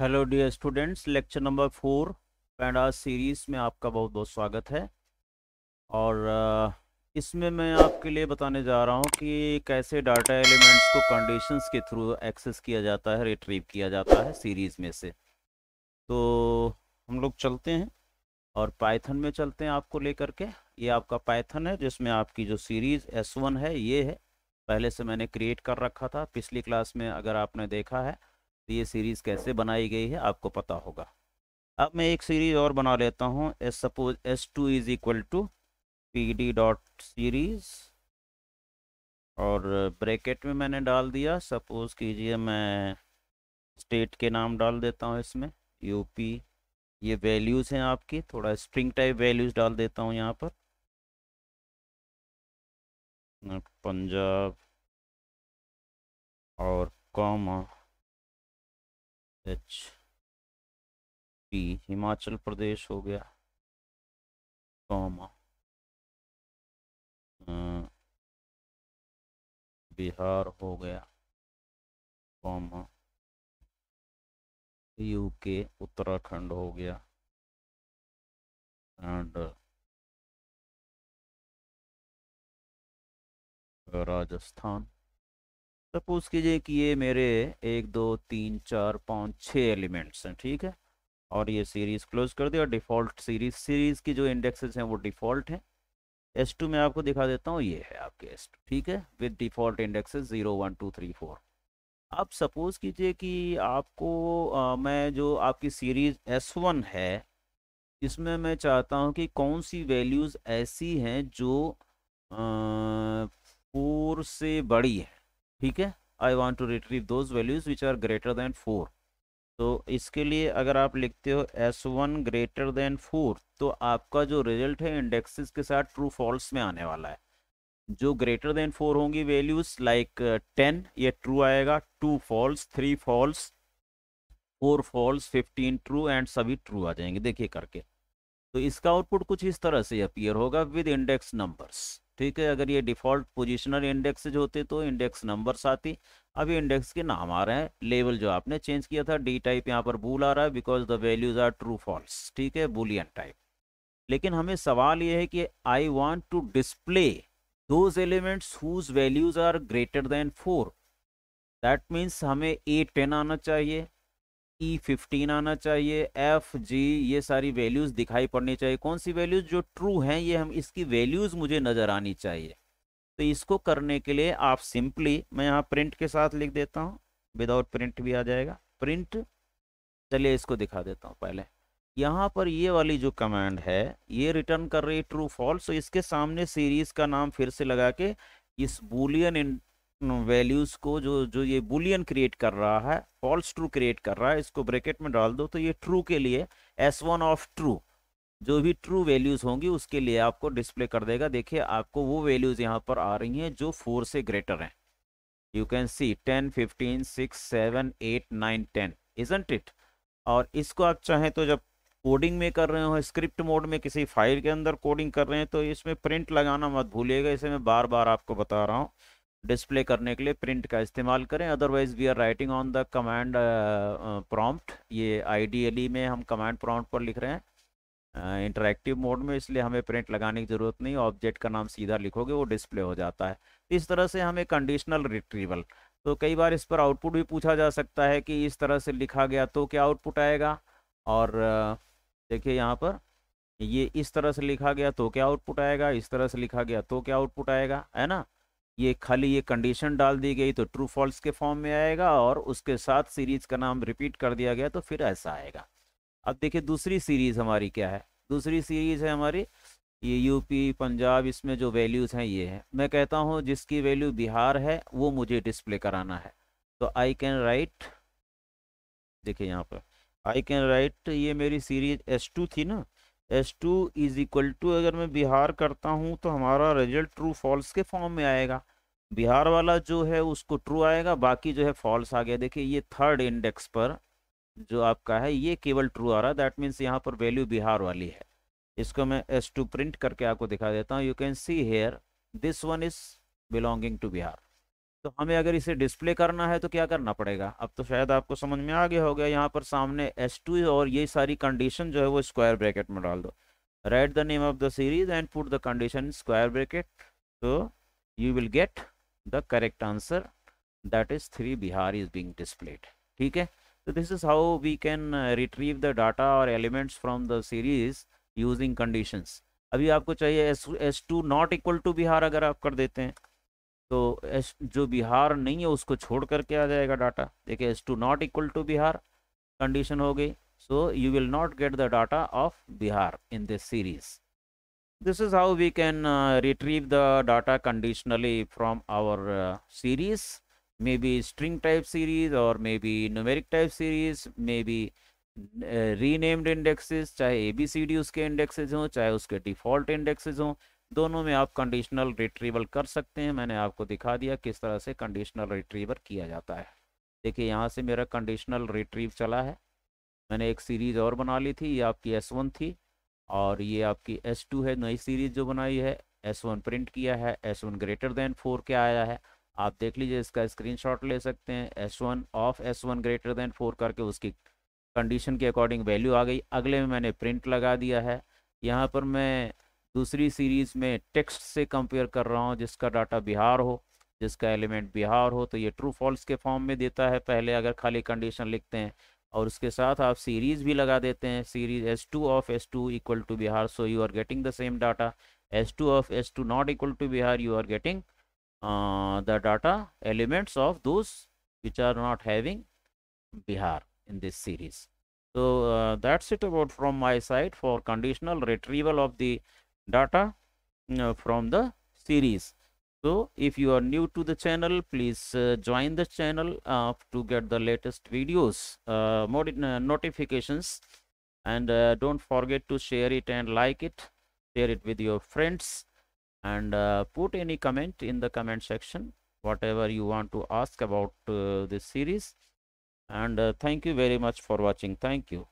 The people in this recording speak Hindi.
hello dear students lecture number four panda series में आपका बहुत बहुत स्वागत है और इसमें मैं आपके लिए बताने जा रहा हूँ कि कैसे डाटा एलिमेंट्स को कंडीशंस के थ्रू एक्सेस किया जाता है रिट्रीव किया जाता है सीरीज़ में से तो हम लोग चलते हैं और पाइथन में चलते हैं आपको लेकर के ये आपका पाइथन है जिसमें आपकी जो सीरीज़ एस वन है ये है पहले से मैंने क्रिएट कर रखा था पिछली क्लास में अगर आपने देखा है तो ये सीरीज़ कैसे बनाई गई है आपको पता होगा अब मैं एक सीरीज़ और बना लेता हूँ S suppose S two is equal to P D dot series और ब्रैकेट में मैंने डाल दिया सपोज़ कीजिए मैं स्टेट के नाम डाल देता हूँ इसमें यूपी ये वैल्यूज़ हैं आपकी थोड़ा स्ट्रिंग टाइप वैल्यूज़ डाल देता हूँ यहाँ पर पंजाब और comma H P Himachal Pradesh हो गया कॉमा बिहार अं, हो गया कॉमा यूके उत्तराखंड हो गया एंड राजस्थान सपोज तो कीजिए कि ये मेरे एक दो तीन चार पाँच छः एलिमेंट्स हैं ठीक है और ये सीरीज़ क्लोज कर दिया और डिफ़ॉल्ट सीरीज सीरीज़ की जो इंडेक्सेस हैं वो डिफ़ॉल्ट हैं एस टू में आपको दिखा देता हूँ ये है आपके एस टू ठीक है with default indexes zero one two three four अब सपोज़ कीजिए कि आपको आ, मैं जो आपकी सीरीज़ एस वन है इसमें मैं चाहता हूँ कि कौन सी वैल्यूज़ ऐसी हैं जो आ, फोर से बड़ी है ठीक है I want to retrieve those values which are greater than four तो इसके लिए अगर आप लिखते हो S one greater than four तो आपका जो रिजल्ट है इंडेक्सेस के साथ ट्रू फॉल्स में आने वाला है जो ग्रेटर देन फोर होंगी वैल्यूज लाइक टेन ये ट्रू आएगा two false three false four false fifteen true and सभी ट्रू आ जाएंगे देखिए करके तो इसका आउटपुट कुछ इस तरह से अपियर होगा विद इंडेक्स नंबर्स ठीक है अगर ये डिफ़ॉल्ट पोजिशनल इंडेक्स जो होते तो इंडेक्स नंबर आती अभी इंडेक्स के नाम आ रहे हैं लेवल जो आपने चेंज किया था डी टाइप यहाँ पर बूल आ रहा है because the values are true false ठीक है बुलियन टाइप लेकिन हमें सवाल ये है कि I want to display those elements whose values are greater than four that means हमें ए टेन आना चाहिए ई e फिफ्टीन आना चाहिए एफ जी ये सारी वैल्यूज़ दिखाई पड़नी चाहिए कौन सी वैल्यूज़ जो ट्रू हैं ये हम इसकी वैल्यूज़ मुझे नज़र आनी चाहिए तो इसको करने के लिए आप सिंपली मैं यहाँ प्रिंट के साथ लिख देता हूँ विदाउट प्रिंट भी आ जाएगा प्रिंट चलिए इसको दिखा देता हूँ पहले यहाँ पर ये वाली जो कमांड है ये रिटर्न कर रही है ट्रू फॉल्स तो इसके सामने सीरीज़ का नाम फिर से लगा के इस बुलियन वैल्यूज को जो जो ये बुलियन क्रिएट कर रहा है फॉल्स ट्रू क्रिएट कर रहा है इसको ब्रैकेट में डाल दो तो ये ट्रू के लिए एस वन ऑफ ट्रू जो भी ट्रू वैल्यूज होंगी उसके लिए आपको डिस्प्ले कर देगा देखिए आपको वो वैल्यूज यहाँ पर आ रही हैं जो फोर से ग्रेटर हैं you can see ten fifteen six seven eight nine ten isn't it और इसको आप चाहें तो जब कोडिंग में कर रहे हो स्क्रिप्ट मोड में किसी फाइल के अंदर कोडिंग कर रहे हैं तो इसमें प्रिंट लगाना मत भूलिएगा इसे मैं बार बार आपको बता रहा हूँ डिस्प्ले करने के लिए प्रिंट का इस्तेमाल करें otherwise we are writing on the command prompt ये आइडियली में हम कमांड प्रॉम्प्ट पर लिख रहे हैं इंटरेक्टिव uh, मोड में इसलिए हमें प्रिंट लगाने की ज़रूरत नहीं ऑब्जेक्ट का नाम सीधा लिखोगे वो डिस्प्ले हो जाता है इस तरह से हमें कंडीशनल रिट्रीवल तो कई बार इस पर आउटपुट भी पूछा जा सकता है कि इस तरह से लिखा गया तो क्या आउटपुट आएगा और uh, देखिए यहाँ पर ये इस तरह से लिखा गया तो क्या आउटपुट आएगा इस तरह से लिखा गया तो क्या आउटपुट आएगा है ना ये खाली ये कंडीशन डाल दी गई तो ट्रू फॉल्स के फॉर्म में आएगा और उसके साथ सीरीज का नाम रिपीट कर दिया गया तो फिर ऐसा आएगा अब देखिए दूसरी सीरीज हमारी क्या है दूसरी सीरीज है हमारी ये यूपी पंजाब इसमें जो वैल्यूज़ हैं ये हैं मैं कहता हूँ जिसकी वैल्यू बिहार है वो मुझे डिस्प्ले कराना है तो आई कैन राइट देखिए यहाँ पर आई कैन राइट ये मेरी सीरीज एस टू थी ना S two is equal to अगर मैं बिहार करता हूँ तो हमारा रिजल्ट ट्रू फॉल्स के फॉर्म में आएगा बिहार वाला जो है उसको ट्रू आएगा बाकी जो है फॉल्स आ गया देखिए ये थर्ड इंडेक्स पर जो आपका है ये केवल ट्रू आ रहा है दैट मीन्स यहाँ पर वैल्यू बिहार वाली है इसको मैं एस टू प्रिंट करके आपको दिखा देता हूँ you can see here this one is belonging to Bihar तो हमें अगर इसे डिस्प्ले करना है तो क्या करना पड़ेगा अब तो शायद आपको समझ में आ गया हो गया यहाँ पर सामने एस टू और ये सारी कंडीशन जो है वो स्क्वायर ब्रैकेट में डाल दो right the name of the series and put the condition square bracket तो you will get the correct answer that is three Bihar is being displayed ठीक है तो this is how we can retrieve the data और elements from the series using conditions अभी आपको चाहिए S S two not equal to Bihar अगर आप कर देते हैं तो जो बिहार नहीं है उसको छोड़ करके आ जाएगा डाटा देखिए S two not equal to Bihar condition हो गई so you will not get the data of Bihar in this series this is how we can retrieve the data conditionally from our series may be string type series और may be numeric type series may be renamed indexes चाहे ए बी सी डी उसके इंडेक्सेज हों चाहे उसके डिफॉल्ट इंडेक्सेज हों दोनों में आप कंडीशनल रिट्रीवल कर सकते हैं मैंने आपको दिखा दिया किस तरह से कंडीशनल रिट्रीवर किया जाता है देखिए यहाँ से मेरा कंडीशनल रिट्रीव चला है मैंने एक सीरीज़ और बना ली थी ये आपकी एस वन थी और ये आपकी एस टू है नई सीरीज़ जो बनाई है एस वन प्रिंट किया है S one greater than four के आया है आप देख लीजिए इसका स्क्रीनशॉट ले सकते हैं S one of S one greater than four करके उसकी कंडीशन के अकॉर्डिंग वैल्यू आ गई अगले में मैंने प्रिंट लगा दिया है यहाँ पर मैं दूसरी सीरीज़ में टेक्स्ट से कंपेयर कर रहा हूँ जिसका डाटा बिहार हो जिसका एलिमेंट बिहार हो तो ये ट्रू फॉल्स के फॉर्म में देता है पहले अगर खाली कंडीशन लिखते हैं और उसके साथ आप सीरीज़ भी लगा देते हैं series S two of S two equal to Bihar so you are getting the same data S two of S two not equal to Bihar you are getting the data elements of those which are not having Bihar in this series तो that's it about from my side for conditional retrieval of the data from the series so if you are new to the channel please uh, join the channel uh, to get the latest videos uh, notifications and don't forget to share it and like it share it with your friends and uh, put any comment in the comment section whatever you want to ask about uh, this series and uh, thank you very much for watching thank you